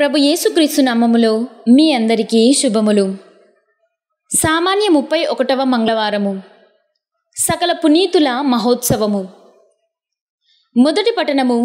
ప్రభు యేసుక్రీస్తు నామములో మీ అందరికీ శుభములు సామాన్య ముప్పై ఒకటవ మంగళవారము సకల పునీతుల మహోత్సవము మొదటి పఠనము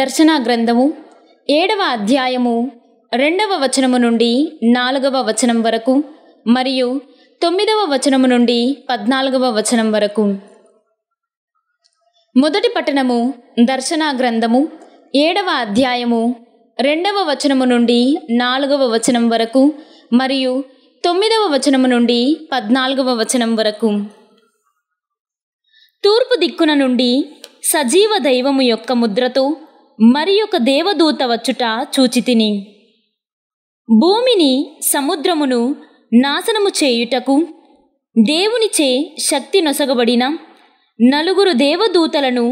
దర్శన గ్రంథము ఏడవ అధ్యాయము రెండవ వచనము నుండి నాలుగవ వచనం వరకు మరియు తొమ్మిదవ వచనము నుండి పద్నాలుగవ వచనం వరకు మొదటి పట్టణము దర్శనా గ్రంథము ఏడవ అధ్యాయము రెండవ వచనము నుండి నాలుగవ వచనం వరకు మరియు తొమ్మిదవ వచనము నుండి పద్నాలుగవ వచనం వరకు తూర్పు దిక్కున నుండి సజీవ దైవము యొక్క ముద్రతో మరి ఒక దేవదూత వచ్చుట చూచితిని భూమిని సముద్రమును నాశనము చేయుటకు దేవునిచే శక్తి నొసగబడిన నలుగురు దేవదూతలను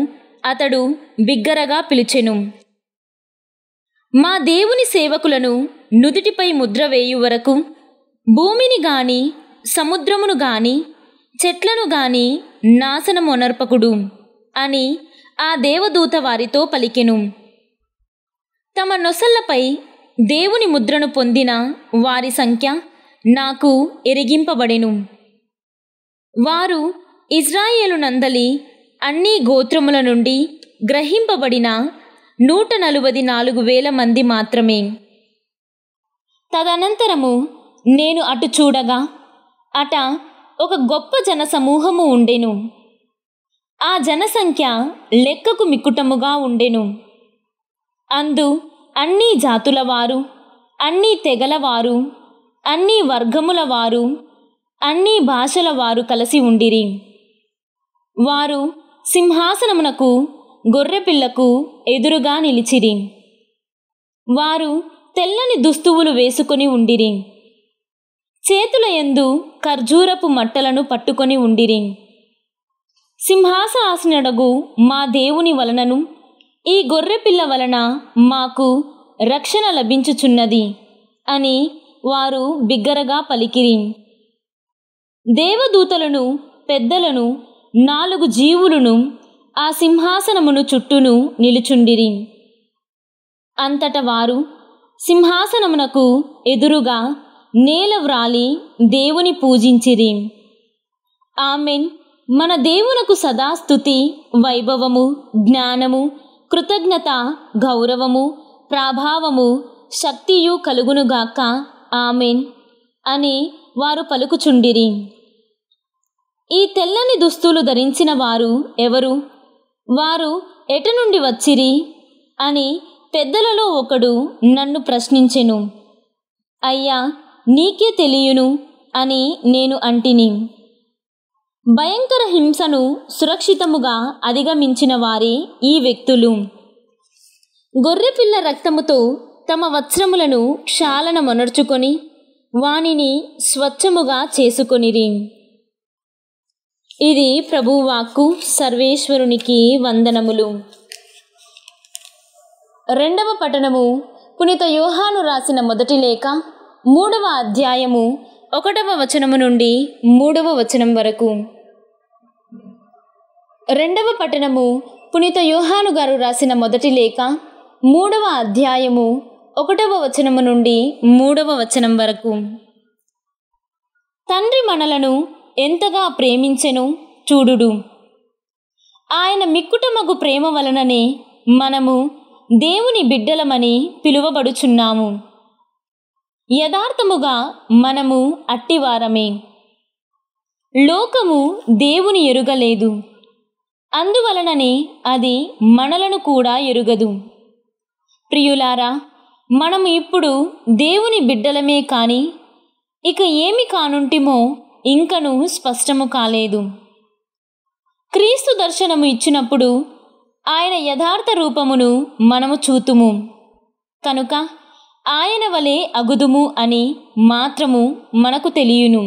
అతడు బిగ్గరగా పిలిచెను మా దేవుని సేవకులను నుదుటిపై ముద్ర వేయు వరకు భూమిని గాని సముద్రమును గాని చెట్లను గాని నాశనమొనర్పకుడు అని ఆ దేవదూత వారితో పలికెను తమ నొసళ్లపై దేవుని ముద్రను పొందిన వారి సంఖ్య నాకు ఎరిగింపబడెను వారు ఇజ్రాయేలునందలి అన్ని గోత్రముల నుండి గ్రహింపబడిన నూట నలభై నాలుగు వేల మంది మాత్రమే తదనంతరము నేను అటు చూడగా అట ఒక గొప్ప జన సమూహము ఉండెను ఆ జనసంఖ్య లెక్కకు మిక్కుటముగా ఉండెను అందు అన్ని జాతుల వారు అన్ని తెగల వారు అన్ని వర్గముల వారు అన్ని భాషల వారు కలిసి ఉండిరి వారు సింహాసనమునకు గొర్రెపిల్లకు ఎదురుగా నిలిచిరి వారు తెల్లని దుస్తువులు వేసుకొని ఉండిరి చేతుల ఎందు ఖర్జూరపు మట్టలను పట్టుకొని ఉండిరి ఆసనడుగు మా దేవుని వలనను ఈ గొర్రెపిల్ల వలన మాకు రక్షణ లభించుచున్నది అని వారు బిగ్గరగా పలికిరి దేవదూతలను పెద్దలను నాలుగు జీవులను ఆ సింహాసనమును చుట్టూను నిలుచుండిరి అంతట వారు సింహాసనమునకు ఎదురుగా నేల వ్రాలి దేవుని పూజించిరి ఆమెన్ మన దేవునకు సదాస్థుతి వైభవము జ్ఞానము కృతజ్ఞత గౌరవము ప్రాభావము శక్తియు కలుగునుగాక ఆమెన్ అని వారు పలుకుచుండిరి ఈ తెల్లని దుస్తులు ధరించిన వారు ఎవరు వారు ఎటు నుండి వచ్చిరి అని పెద్దలలో ఒకడు నన్ను ప్రశ్నించెను అయ్యా నీకే తెలియను అని నేను అంటిని భయంకర హింసను సురక్షితముగా అధిగమించిన వారే ఈ వ్యక్తులు గొర్రెపిల్ల రక్తముతో తమ వస్త్రములను క్షాలన మొనర్చుకొని వానిని స్వచ్ఛముగా చేసుకొనిరి ఇది ప్రభువాక్కు సర్వేశ్వరునికి వందనములు రెండవ పఠనము పునీత యోహాను రాసిన మొదటి లేఖ మూడవ అధ్యాయము ఒకటవ వచనము నుండి మూడవ వచనం వరకు రెండవ పఠనము పునీత యోహాను గారు రాసిన మొదటి లేఖ మూడవ అధ్యాయము ఒకటవ వచనము నుండి మూడవ వచనం వరకు తండ్రి మనలను ఎంతగా ప్రేమించెను చూడుడు ఆయన మిక్కుటమగు ప్రేమ వలననే మనము దేవుని బిడ్డలమని పిలువబడుచున్నాము యథార్థముగా మనము అట్టివారమే లోకము దేవుని ఎరుగలేదు అందువలననే అది మనలను కూడా ఎరుగదు ప్రియులారా మనము ఇప్పుడు దేవుని బిడ్డలమే కానీ ఇక ఏమి కానుంటిమో ఇంకనూ స్పష్టము కాలేదు క్రీస్తు దర్శనము ఇచ్చినప్పుడు ఆయన యథార్థ రూపమును మనము చూతుము కనుక ఆయన వలె అగుదుము అని మాత్రము మనకు తెలియను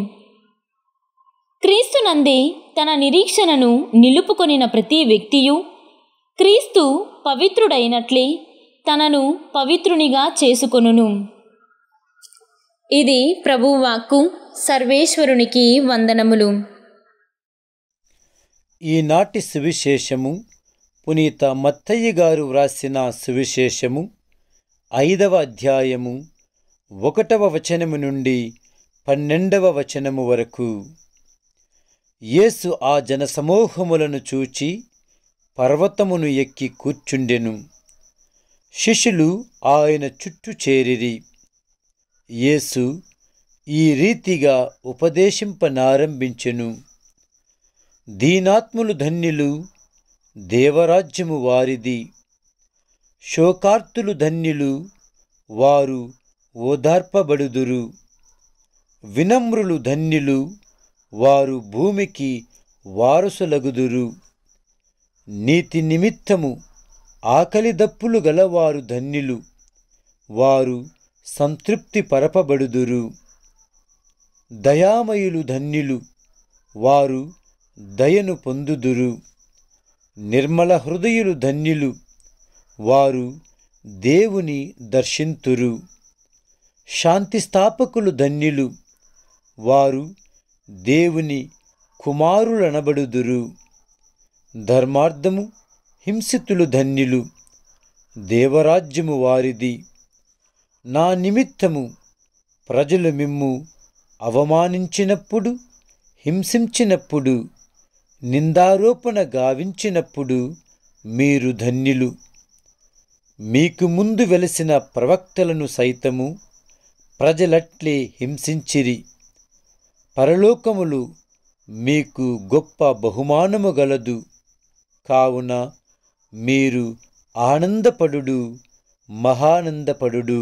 క్రీస్తునందే తన నిరీక్షణను నిలుపుకొనిన ప్రతి వ్యక్తియు క్రీస్తు పవిత్రుడైనట్లే తనను పవిత్రునిగా చేసుకొనును ఇది ప్రభువాక్కు సర్వేశ్వరునికి వందనములు ఈనాటి సువిశేషము పునీత మత్తయ్య గారు వ్రాసిన సువిశేషము ఐదవ అధ్యాయము ఒకటవ వచనము నుండి పన్నెండవ వచనము వరకు యేసు ఆ జనసమూహములను చూచి పర్వతమును ఎక్కి కూర్చుండెను శిష్యులు ఆయన చుట్టూ చేరిరి యేసు ఈ రీతిగా ఉపదేశింపనారంభించెను దీనాత్ములు ధన్యులు దేవరాజ్యము వారిది శోకార్తులు ధన్యులు వారు ఓదార్పబడుదురు వినమ్రులు ధన్యులు వారు భూమికి వారసులగుదురు నీతి నిమిత్తము ఆకలిదప్పులు గలవారు ధన్యులు వారు సంతృప్తి పరపబడుదురు దయామయులు ధన్యులు వారు దయను పొందుదురు నిర్మల హృదయులు ధన్యులు వారు దేవుని దర్శింతురు శాంతి స్థాపకులు ధన్యులు వారు దేవుని కుమారులనబడుదురు ధర్మార్థము హింసితులు ధన్యులు దేవరాజ్యము వారిది నా నిమిత్తము ప్రజలు మిమ్ము అవమానించినప్పుడు హింసించినప్పుడు నిందారోపణ గావించినప్పుడు మీరు ధన్యులు మీకు ముందు వెలసిన ప్రవక్తలను సైతము ప్రజలట్లే హింసించిరి పరలోకములు మీకు గొప్ప బహుమానము గలదు కావున మీరు ఆనందపడు మహానందపడు